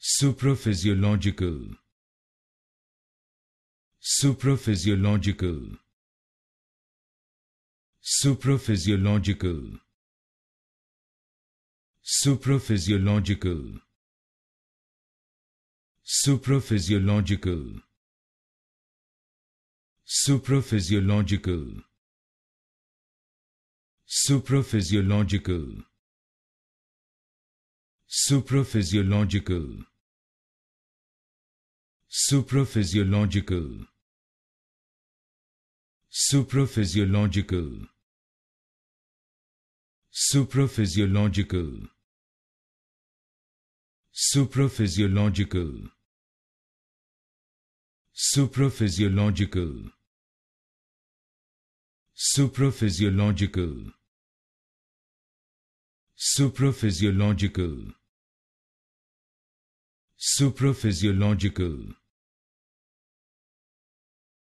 supraphysiological supraphysiological supraphysiological supraphysiological supraphysiological supraphysiological supraphysiological supraphysiological supraphysiological supraphysiological supraphysiological supraphysiological supraphysiological supraphysiological supraphysiological supraphysiological